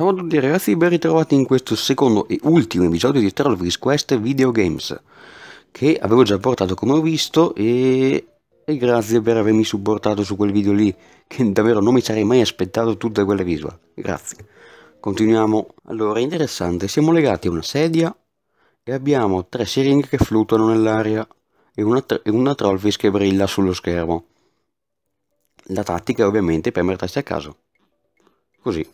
Ciao a tutti ragazzi, ben ritrovati in questo secondo e ultimo episodio di Trollfish Quest Video Games che avevo già portato come ho visto e... e... grazie per avermi supportato su quel video lì che davvero non mi sarei mai aspettato tutte quelle visual, grazie. Continuiamo. Allora, interessante, siamo legati a una sedia e abbiamo tre siringhe che fluttuano nell'aria e una, una Trollfish che brilla sullo schermo. La tattica è ovviamente premere tasti a caso. Così.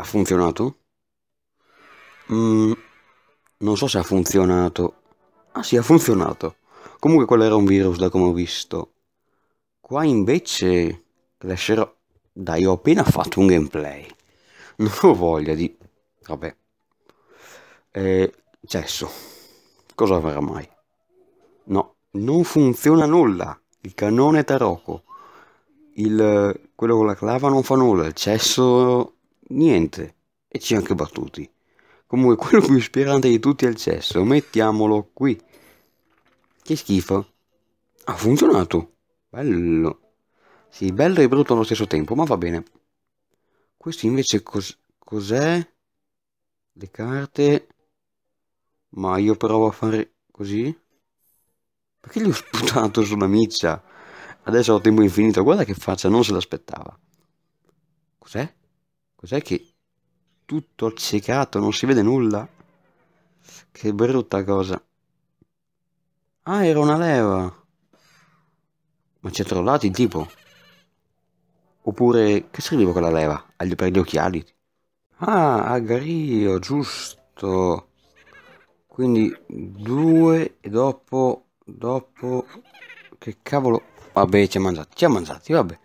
ha funzionato? Mm, non so se ha funzionato. Ah sì, ha funzionato. Comunque quello era un virus da come ho visto. Qua invece lascerò... Dai, ho appena fatto un gameplay. Non ho voglia di... Vabbè. Eh, cesso. Cosa avrà mai? No, non funziona nulla. Il cannone tarocco. Il, eh, quello con la clava non fa nulla. Il cesso niente, e ci anche battuti. Comunque, quello più ispirante di tutti è il cesso, mettiamolo qui. Che schifo. Ha funzionato. Bello. Sì, bello e brutto allo stesso tempo, ma va bene. Questo invece cos'è? Le carte... Ma io provo a fare così? Perché gli ho sputato sulla miccia? Adesso ho tempo infinito, guarda che faccia, non se l'aspettava. Cos'è? Cos'è che tutto accecato, non si vede nulla? Che brutta cosa. Ah, era una leva. Ma ci ha trollato il tipo. Oppure, che con la leva? Agli, ah, per gli occhiali? Ah, agario, giusto. Quindi due e dopo, dopo... Che cavolo... Vabbè, ci ha mangiati, ci ha mangiati, vabbè.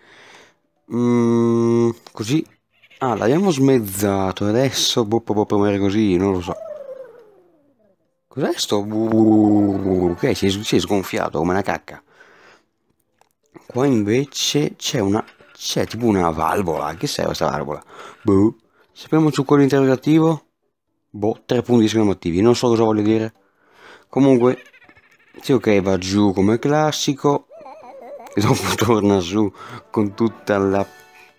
Mm, così Ah, l'abbiamo smezzato, adesso boh, boh, boh, così, non lo so. Cos'è sto? Ok, si è, si è sgonfiato come una cacca. Qua invece c'è una... c'è tipo una valvola. Che serve questa valvola? Boh. Sappiamo su quello interrogativo? Boh, tre punti esclamativi, non so cosa voglio dire. Comunque, sì ok, va giù come classico. E dopo torna su con tutta la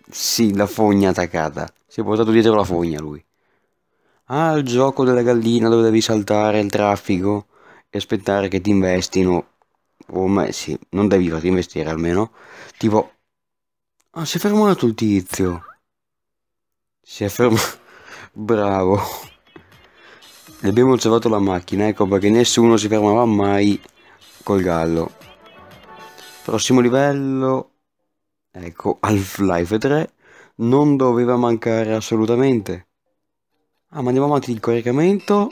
sì, la fogna attaccata. Si è portato dietro la fogna lui. Ah, il gioco della gallina dove devi saltare il traffico e aspettare che ti investino. Oh, ma sì, non devi farti investire almeno. Tipo... Ah, si è fermato il tizio. Si è fermato. Bravo. E abbiamo salvato la macchina, ecco perché nessuno si fermava mai col gallo. Prossimo livello Ecco, Half-Life 3 non doveva mancare assolutamente. Ah, ma andiamo avanti il caricamento.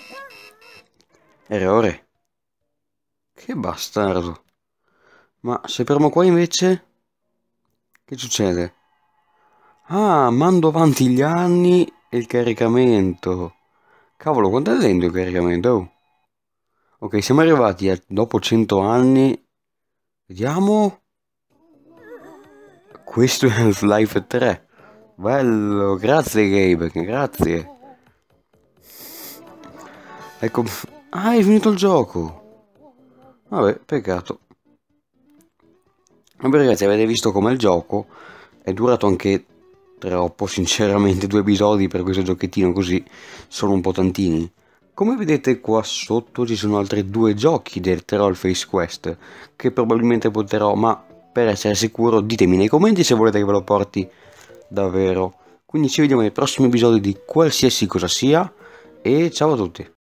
Errore. Che bastardo. Ma se fermo qua invece... Che succede? Ah, mando avanti gli anni e il caricamento. Cavolo, quanto è lento il caricamento? Oh. Ok, siamo arrivati a, dopo 100 anni. Vediamo. Questo è un Life 3. Bello, grazie Gabe, grazie. Ecco, ah, è finito il gioco. Vabbè, peccato. Vabbè ragazzi, avete visto come il gioco. È durato anche troppo, sinceramente, due episodi per questo giochettino così. Sono un po' tantini. Come vedete qua sotto ci sono altri due giochi del Troll Face Quest che probabilmente porterò, ma per essere sicuro ditemi nei commenti se volete che ve lo porti davvero. Quindi ci vediamo nei prossimi episodi di qualsiasi cosa sia e ciao a tutti.